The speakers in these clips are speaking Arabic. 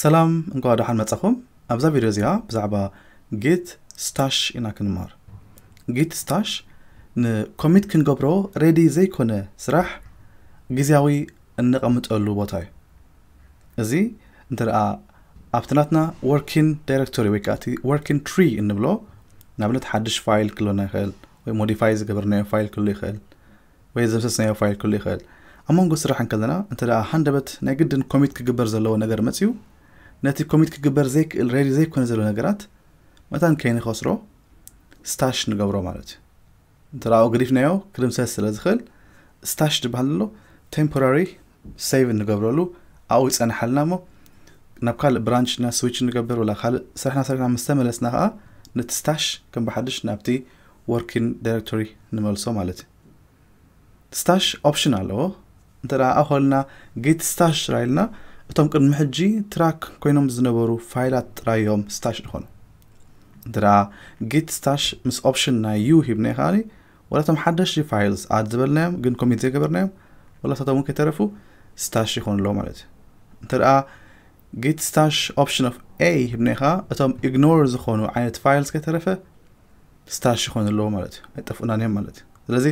ሰላም እንኳ ደሓን መጻኹም ኣብዛ ቪድዮ እዚኣ ብዛዕባ ጌት ስታሽ ኢና ክንምሃር ጌት ስታሽ ንኮሚት ክንገብሮ ሬዲ ዘይኮነ ስራሕ ግዜያዊ እነቐምጠሉ ቦታ እዩ እዚ እንተደኣ ኣብቲ ናትና ወርኪን ዳይረክቶሪ ወይ ከዓ እቲ ወርኪን ትሪ እንብሎ ንኣብነት ሓድሽ ፋይል ክህልና ይኽእል ወይ ሞዲፋይ ዝገበርናዮ ፋይል ክህሉ ይኽእል ወይ ዘምሰስናዮ ፋይል ክህሉ ይኽእል ኣብ መንጎ ስራሕን ከለና እንተ ሃንደበት ናይ ግድን ኮሚት ክግበር ዘለዎ ነገር መፅዩ ነቲ ኮሚት ክግበር ሬዲ ዘይኮነ ዘሎ ነገራት መታን ከይንኸስሮ ስታሽ ንገብሮ ማለት እዩ እንተደኣ ግሪፍናዮ ክድምሰት ስለ ዝኽእል ስታሽ ዝበሃል ዘሎ ቴምፖራሪ ሰቭ ንገብረሉ ኣብኡ ይፀናሓልና ሞ ናብ ካልእ ብራንች ና ስዊች ንገብር ወላ ካልእ ስራሕና ስራሕና ምስተመለስና ከዓ ነቲ ስታሽ ከም ብሓድሽ ናብቲ ወርኪን ዳይረክቶሪ ንመልሶ ማለት እዩ ስታሽ ኦፕሽን ኣለዎ እንተ ኣብ ኸልና ጌት ስታሽ ራኢልና እቶም ቅድሚ ሕጂ ትራክ ኮይኖም ዝነበሩ ፋይላት ጥራይ እዮም ስታሽ ዝኾኑ እንተደኣ ጊት ስታሽ ምስ ኦፕሽን ናይ ዩ ሂብናይ ከዓኒ ወላቶም ሓደሽቲ ፋይልስ ኣድ ዝበልናዮም ግን ኮሚት ዘይገበርናዮም ወላሳቶም እውን ከይተረፉ ስታሽ ይኮኑ ኣለዎ ማለት እዩ እንተደኣ ጊት ስታሽ ኦፕሽን ኦፍ ኤ ሂብናይ ከዓ እቶም ኢግኖር ዝኾኑ ዓይነት ፋይልስ ከይተረፈ ስታሽ ይኮኑ ኣለዎ ማለት እዩ ኣይጠፍኡናንዮም ማለት እዩ ስለዚ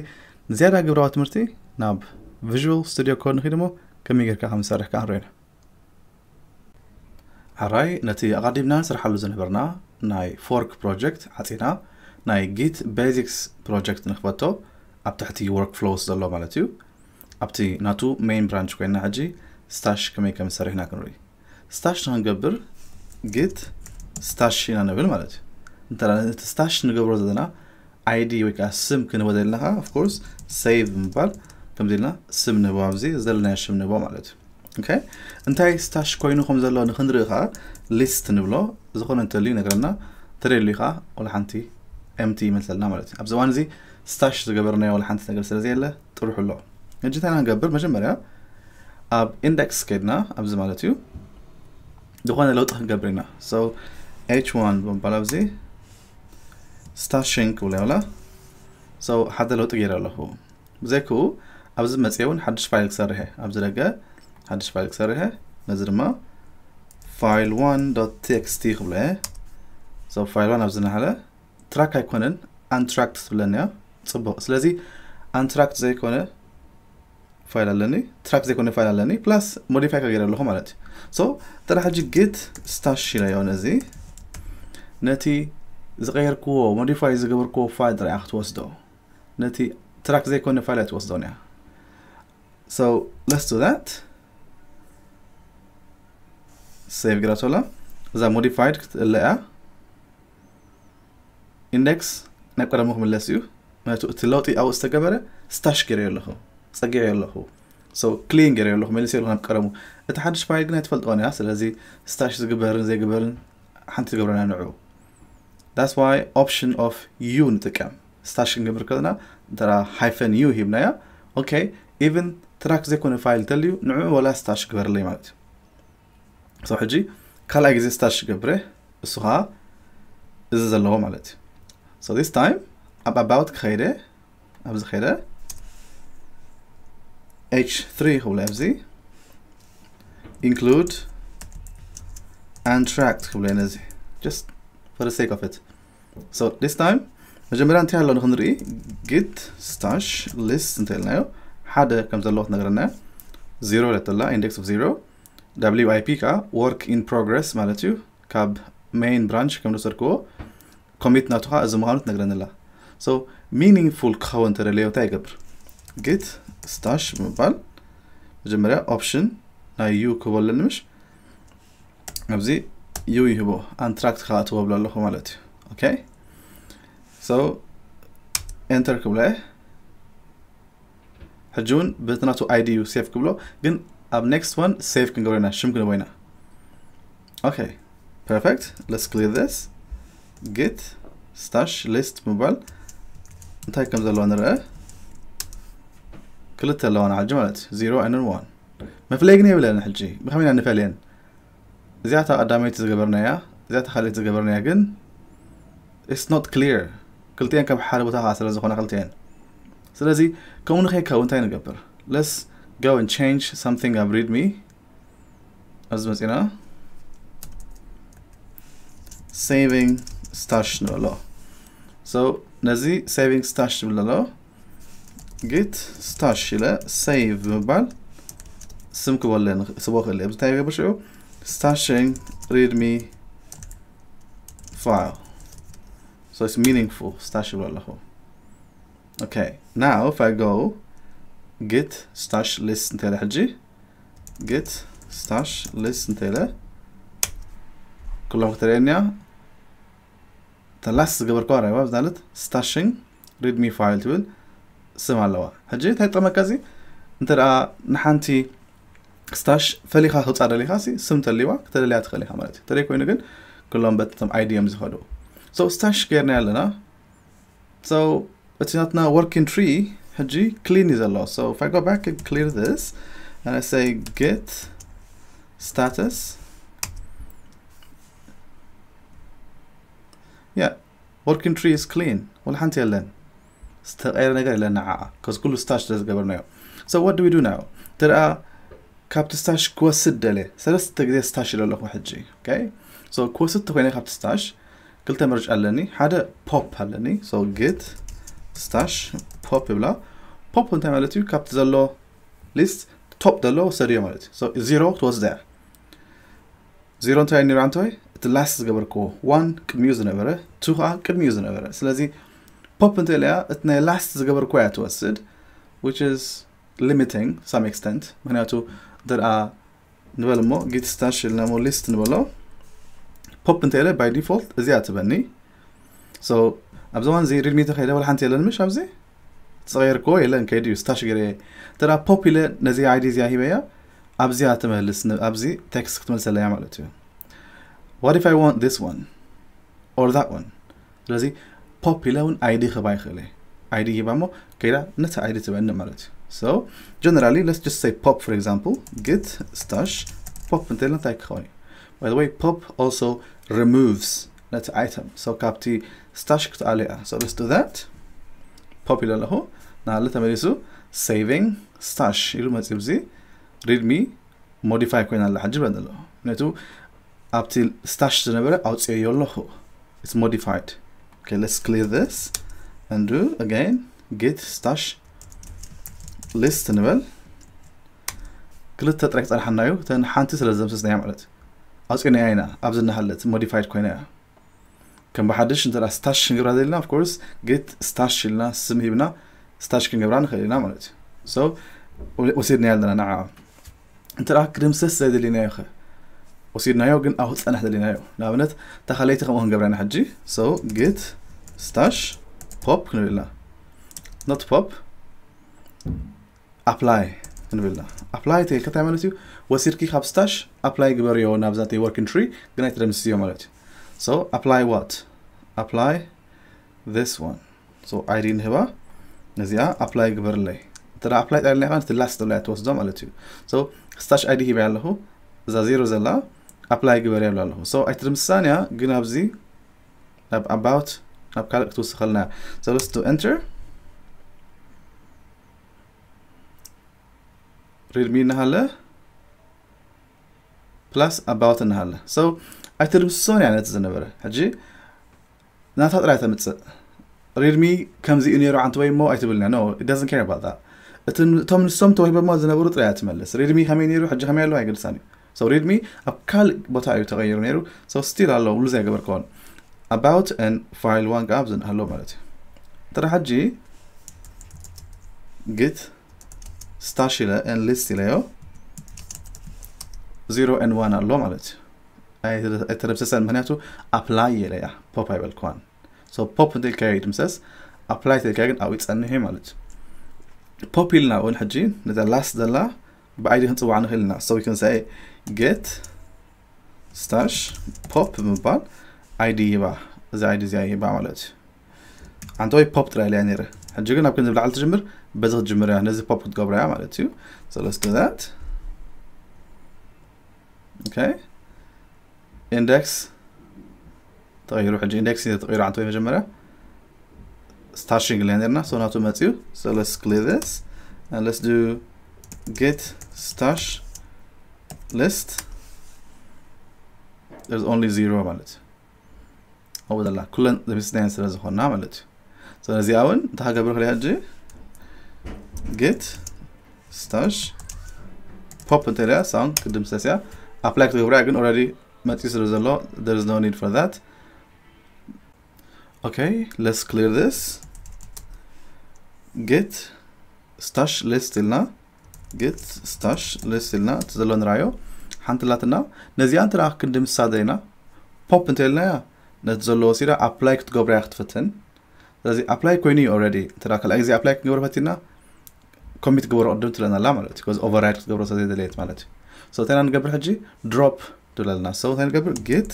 ንዝያዳ ግብራዊ ትምህርቲ ናብ ቪዥዋል ስቱዲዮ ኮድ ንኺ ድሞ ከመይ ጌርካ ከም ዝሰርሕ ከዓ ንሪኢና ሓራይ ነቲ ኣቐዲምና ስርሓሉ ዝነበርና ናይ ፎርክ ፕሮጀክት ሓፂና ናይ ጊት ቤዚክስ ፕሮጀክት ንክፈቶ ኣብ ትሕቲ ወርክ ፍሎውስ ዘሎ ማለት እዩ ኣብቲ ናቱ ሜይን ብራንች ኮይና ሕጂ ስታሽ ከመይ ከም ሰሪሕና ክንርኢ ስታሽ ንክንገብር ጊት ስታሽ ኢና ንብል ማለት እዩ እንተቲ ስታሽ ንገብሮ ዘለና ኣይዲ ወይ ከዓ ስም ክንህቦ ዘለና ከዓ ኣፍኮርስ ሴቭ ምባል ከምዚ ኢልና ስም ንህቦ ኣብዚ ዘለናዮ ሽም ንህቦ ማለት እዩ ኦኬ እንታይ ስታሽ ኮይኑ ከም ዘሎ ንክንርኢ ከዓ ሊስት ንብሎ ዝኾነ እንተልዩ ነገርና ተደልዩ ከዓ ወላ ሓንቲ ኤምቲ ይመልስ ዘለና ማለት እዩ ኣብ እዋን እዚ ስታሽ ዝገበርናዮ ወላ ሓንቲ ነገር ስለዘየለ ጥሩሕ ኣሎ እጂ እንታይ ንገብር መጀመርያ ኣብ ኢንደክስ ከድና ኣብዚ ማለት እዩ ዝኾነ ለውጢ ክንገብር ኢና ሶ ኤች ዋን ብምባል ኣብዚ ስታሽን ክብለ ይብላ ሶ ሓደ ለውጢ ገይረ ኣለኹ ብዘይክኡ ኣብዚ መፅአ እውን ሓድሽ ፋይል ክሰርሐ ኣብ ዝደገ محدش فايل كسرها نزرما فايل 1 دوت تكست خبلها زو فايل 1 ኣብዝና ሃለ ትራክ ኣይኮነን ኣንትራክት ትብለኒ እያ ፅቡቅ ስለዚ ኣንትራክት ዘይኮነ ፋይል ኣለኒ ትራክ ዘይኮነ ፋይል ኣለኒ ፕላስ ሞዲፋይ ከገይረ ኣለኹ ማለት እዩ ሶ እንተዳ ሕጂ ግት ስታሽ ኢለዮ ነዚ ነቲ ዝቀየርክዎ ሞዲፋይ ዝገበርክዎ ፋይል ጥራያ ክትወስዶ ነቲ ትራክ ዘይኮነ ፋይል ኣይትወስዶን እያ ሶ ለስ ዱ ት save gratola እዛ ሞዲፋይድ ክትጥልአ ኢንደክስ ናብ ቀዳሞ ክምለስ እዩ ምክንያቱ እቲ ለውጢ ኣብኡ ዝተገበረ ስታሽ ገይረ ኣለኹ ፀጊዐ ኣለኹ ክሊን ገይረ ኣለኹ መሊሰ ኣለኹ ናብ ቀደሙ እቲ ሓድሽ ፋይል ግን ኣይትፈልጥዎን እያ ስለዚ ስታሽ ዝግበርን ዘይግበርን ሓንቲ ትገብረና ንዕኡ ዳስ ዋይ ኦፕሽን ኦፍ ዩ ንጥቀም ስታሽ ክንገብር ከለና እንተራ ሃይፈን ዩ ሂብናያ ኦኬ ኢቨን ትራክ ዘይኮነ ፋይል ተልዩ ንዕኡ ወላ ስታሽ ግበርለይ ማለት እዩ ሰብ ሕጂ ካልኣይ ግዜ ስታሽ ገብረ እሱ ከዓ እዚ ዘለዎ ማለት እዩ ሶ ዚስ ታይም ኣብ ኣባውት ክኸይደ ኣብዚ ከይደ h3 ክብሎ ኣብዚ include and track ክብሎ ነዚ just for the sake of it so this time መጀመርያ እንታይ ኣሎ ንክንርኢ ግት ስታሽ ሊስት እንታይ ኢልናዮ ሓደ ከም ዘለዎ ትነግረናዮ ዚሮ ለተላ ኢንዴክስ ኦፍ ዚሮ W I P का work in progress ማለት እዩ ካብ ሜይን ብራንች ከም ንሰርክዎ ኮሚት ናቱኻ እዚ ምዃኑ ትነግረንላ ሶ ሚኒንግፉል ክኸውን ተደለዮ እንታይ ይገብር ግት ስታሽ ብምባል መጀመርያ ኦፕሽን ናይ ዩ ክህቦ ኣለንምሽ ኣብዚ ዩ ይህቦ ኣንትራክት ከዓ ትወብሎ ኣለኹ ማለት እዩ ኦኬ ሶ ኤንተር ክብሎ ሕጂ እውን ብትናቱ ኣይዲ ዩ ሴፍ ክብሎ ግን Up next one, save Kangorina, Shim Kangorina. Okay, perfect. Let's clear this. Git stash list mobile. نتاي كم زلون نرى كل اللون على جملت 0 and 1 مفليقني ولا نحجي بخمينا نفلين يعني. زياتا قدامي تزقبرنا يا زياتا خلي تزقبرنا يا قن it's not clear كلتين كم حال بتاعها سلا خونا قلتين يعني. سلزي كون خي كون نقبر let's go and change something of readme as much you know saving stash law so nazi saving stash law git stash ile save ብምባል ስምክ ወለን ስቦ ክእል እየ ብታይ ገበሽዑ stashing readme file so it's meaningful stash ኣለኹ okay now if I go git stash list til helgi. Git stash listen كل وقت رانيا تلاس قبل كورة يبقى بزالت stashing readme file تبل سمع لوا هجي تايت مركزي انت رأى نحانتي ستاش فليخا خط على ليخاسي سمت الليوا كتر اللي اتخليها مالتي تريكو ينقل كلهم بتتم اي دي ام زخدو سو ستاش غيرنا لنا سو اتس نوت نا working tree g clean is a lot. So if I go back and clear this and I say git status, yeah, working tree is clean. والحنت يلين استغير نقر لنا عاء because كل stash does قبرنا So what do we do now? There are كابت stash So let's take this stash لله واحد جي okay so كوا ستة وين كابت stash قلت مرج قلني حدا pop قلني so git ስታሽ ፖፕ ብላ ፖፕ እንታይ ማለት እዩ ካብቲ ዘሎ ሊስት ቶፕ ዘሎ ወሰድ እዮ ማለት እዩ ዚሮ ትወስደ ዚሮ እንታይ ነራ እንተወይ እቲ ላስት ዝገበርክዎ ዋን ቅድሚኡ ዝነበረ ቱ ከዓ ቅድሚኡ ዝነበረ ስለዚ ፖፕ ለያ እቲ ናይ ላስት ዝገበርክዎ እያ ትወስድ ዊች ስ ሊሚቲንግ ሳም ኤክስተንት ምክንያቱ እንተደኣ ንበል እሞ ጊት ስታሽ ኢልናሞ ሊስት ንበሎ ፖፕ ለ ባይ ዲፎልት እዚኣ ትበኒ ኣብ እዋን እዚ ሪድሚ ተኸይደበል ሓንቲ የለን ምሽ ኣብዚ ትፀገርክዎ የለን ከይዲ እዩ ስታሽገረ ተዳ ፖፒለ ነዚ ዓይዲ እዚኣ ሂበያ ኣብዚኣ ትመልስ ኣብዚ ቴክስት ክትመልሰለያ ማለት እዩ ዋት ኢፍ ኣይ ዋንት ዲስ ዋን ኦር ዛት ዋን ስለዚ ፖፕ ኢለ እውን ኣይዲ ክባ ይኽእል እየ ኣይዲ ሂባ እሞ ከይዳ ነቲ ኣይዲ ትበኒ ማለት እዩ ሶ ጀነራሊ ለስ ጀስት ሰይ ፖፕ ፎር ኤግዛምፕል ግት ስታሽ ፖፕ እንተለ እንታይ ክኸውን እዩ ባይ ወይ ፖፕ ኦልሶ ሪሞቭስ ነቲ ኣይተም ሶ ካብቲ اشتشقت alia. so let's do that popular له نعلت do saving stash يلو ما تبزي readme modify كوين على حجب هذا له up till stash تنبرة out سير يلوه it's modified okay let's clear this and do again git stash list نبل ክልተ ጥራይ ክፀንሐናዩ ተን ሓንቲ ስለ ዘምስስናያ ማለት ኣውፅናያ ኢና ኣብ ዝናሃለት ሞዲፋይድ ኮይና እያ كم بحدش انت استاش نجيب هذا لنا of course جيت استاش لنا اسمه هبنا استاش كن جبران خلينا مالت so وصير نيال لنا نعم انت راه كريمس سيد اللي نايو خي وصير نايو جن اهو تسأل احد اللي نايو لا نعم، بنت تخليت خمو هن جبران حجي so جيت استاش pop كن بلنا not pop apply كن بلنا apply تيل كتا مالتي وصير كي خاب استاش apply جبريو نابزاتي working tree جنايت رمسيو مالتي So apply what? Apply this one. So ID ንህባ ነዚኣ ኣፕላይ ግበርለይ እንተ ኣፕላይ ጣልኒ the last ላስት ብላይ ትወስዶ ማለት እዩ ሶ ስታሽ ኣይዲ ሂበ ኣለኹ እዛ ዜሮ ዘላ ኣፕላይ ግበር የብሉ ኣለኹ ሶ ኣይት ድምሳንያ ግን ኣብዚ about ኣባውት ናብ ካልእ ክትውስኽ ኣለና ሶ ለስ ዱ ኤንተር ሪድሚ እናሃለ ፕላስ ኣባውት እናሃለ ሶ ኣይተድምስሶን እያ ነቲ ዝነበረ ሕጂ ናታ ጥራይ ተምፅእ ሪድሚ ከምዚኡ ነይሩ ዓንቲ ወይ እሞ ኣይትብልና ኖ ዳዝን ኬር ኣባት እቶም ንሶም ተዋሂቦሞ ዝነበሩ ጥራይ ትመልስ ሪድሚ ከመይ ነይሩ ሕጂ ከመይ ኣለዎ ኣይገልፃን እዩ ሰው ሪድሚ ኣብ ካልእ ቦታ እዩ ተቐይሩ ነይሩ ሰው ስቲል ኣለዎ ሉዝ ኣይገበርከዎን ኣባውት ን ፋይል ዋን ከዓ ኣብዝን ሃሎ ማለት እዩ ጥራ ሕጂ ግት ስታሽ ኢለ ን ሊስት ኢለዮ 0 ን 1 ኣሎ ማለት እዩ እተደብሰሰን ምክንያቱ ኣፕላይ ኢለ እያ ፖፕ ኣይበልክዋን ፖፕ እንተልካዮ ድምሰስ ኣፕላይ ተልካዮ ግን ኣብኡ ይፀኒሕ እዩ ማለት እዩ ፖፕ ኢልና እውን ሕጂ ነዛ ላስ ዘላ ብኣይዲ ክንፅዋዕ ንኽእል ኢና ሰው ክንሰአ ጌት ስታሽ ፖፕ ብምባል ኣይዲ ይባ እዚ ኣይዲ እዚኣ ይባ ማለት እዩ ኣንተ ወይ ፖፕ ጥራይ ልያ ነይረ ሕጂ ግን ኣብ ክንዚ ብላዕሊ ትጅምር በዚ ክትጅምር እያ ነዚ ፖፕ ክትገብረ እያ ማለት እዩ ስለስተ ዛት ኦኬ اندكس تغيروا طيب، حاجة اندكس إذا تغيروا عن توي مجمرة ستاشينج اللي عندنا سونا توماتيو so let's clear this and let's do get stash list there's only zero ማለት أو ده لا كلن بسنين سلاز خلنا عملت so نزي أول تحقق بروح لها جي get stash pop انت لها sound قدم ساسيا apply تغيرها again already a lot. there is no need for that. Okay, let's clear this. Git stash list ilna. Git stash list ilna. Tzalon rayo. Hantilatna. Nazianta kundim sadena. Pop until na. Nazolo sira apply to go brecht fitten. Does it apply quini already? Terakal exi apply gorbatina. Commit gor or dutlana lamalet. Because override gorosa delete mallet. So tenan gabrhaji. Drop. تولالنا الصوت هنقبل جيت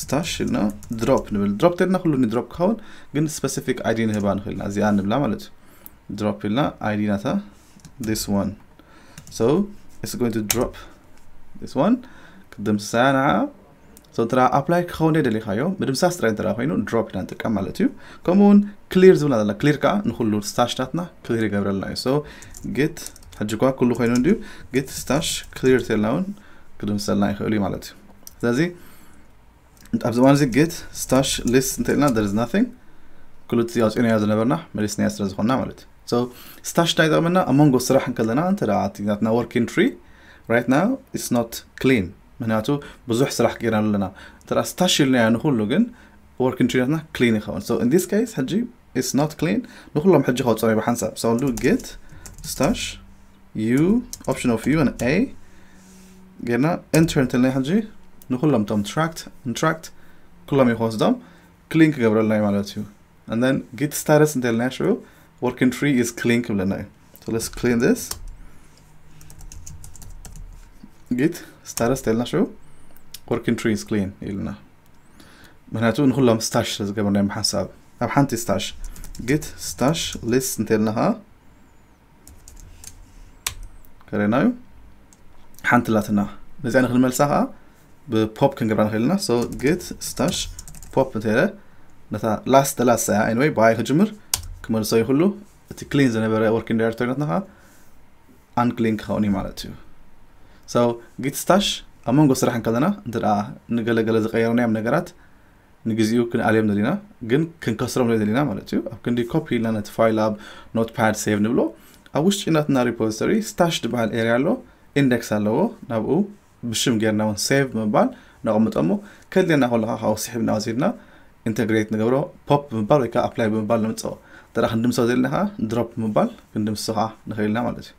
ستاش إنه دروب نبل دروب ترنا خلو ندروب كهون جن سبيسيفيك ايدين هبان خلنا زي أنا بلا مالت دروب لنا ايدين هذا this one so it's going to drop this one قدم سانعة so ترى apply ክኸውን የደሊኻዮ ምድምሳስ ጥራይ እንተደኣ ኮይኑ ድሮፕ ኢና ንጥቀም ማለት እዩ ከምኡ ውን ክሊር ዝብልና ዘለና ክሊር ከዓ ንኩሉ ስታሽታትና ክሊር ይገብረልና እዩ ሶ ጌት ሕጂ ኳ ኩሉ ኮይኑ እንድዩ ጌት ስታሽ ክሊር ተልና እውን ቅድም ዝሰልናዮ ማለት እዩ ስለዚ ኣብዚ እዋን እዚ ግት ስታሽ ሊስት እንተኢልና ደር ዝ ናቲንግ ኩሉ እቲ ኣውፂእናዮ ዝነበርና መሊስናዮ ስለ ዝኾንና ማለት እዩ ሶ ስታሽ እንታይ ይጠቕመና ኣብ መንጎ ስራሕ እንከለና እንተ ናትና ወርኪን ትሪ ራይት ናው ኢትስ ኖት ክሊን ምክንያቱ ብዙሕ ስራሕ ገይርና ኣለና እንተ ስታሽ ኢልናዮ ንኩሉ ግን ወርኪን ትሪናትና ክሊን ይኸውን ሶ ኢን ዲስ ኬስ ሕጂ ኢትስ ኖት ክሊን ንኩሎም ሕጂ ከውፅናዮ ብሓንሳብ ሶ ሉ ግት ስታሽ ዩ ኦፕሽን ኦፍ ዩ ን ኤ جينا انتر تلني حجي نخلم تم tracked interact كلهم يخوصدم clink قبل لنا مالتيو and then git status until شو working tree is clink لنا so let's clean this git status until شو working tree is clean إلنا معناتو نخلم stash قبل لنا محساب أب حنتي stash git stash list تلناها كرينايو ሓንቲ ላትና ነዚኣ ንክንመልሳ ከዓ ብፖፕ ክንገብራ ንክእል ኢና ሶ ግት ስታሽ ፖፕ እንተለ ነታ ላስ ተላሳ እያ ኤንወይ ብሃይ ክጅምር ክመልሶ ይክሉ እቲ ክሊን ዝነበረ ወርኪን ዳይሬክተርነትና ከዓ ኣንክሊን ክኸውን እዩ ማለት እዩ ሶ ግት ስታሽ ኣብ መንጎ ስራሕ ከለና እንተ ንገለገለ ዝቀየርናዮም ነገራት ንግዜኡ ክንኣልዮም ዘለና ግን ክንከስሮም ንርኢ ዘለና ማለት እዩ ኣብ ክንዲ ኮፒ ኢልና ነቲ ፋይል ኣብ ኖት ፓድ ሴቭ ንብሎ ኣብ ውሽጢ ናትና ሪፖዚተሪ ስታሽ ዝበሃል ኤርያ ኣሎ ኢንደክስ ኣለዎ ናብኡ ብሽም ጌርና ውን ሴቭ ምባል ነቐምጦ ሞ ከድልየና ከለካ ካብ ስሒብና ወሲድና ኢንተግሬት ንገብሮ ፖፕ ብምባል ወይከዓ ኣፕላይ ብምባል ንምፅኦ ተ ክንድምሶ ዘለና ከዓ ድሮፕ ምባል ክንድምሶ ከዓ ንኽእልና ማለት እዩ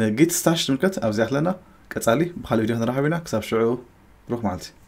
ንጊት ስታሽ ንምልከት ኣብዚኣ ኣለና ቀፃሊ ብካልእ ቪድዮ ክንረኸብ ኢና ክሳብ ሽዑ ብሩክ ማለት እዩ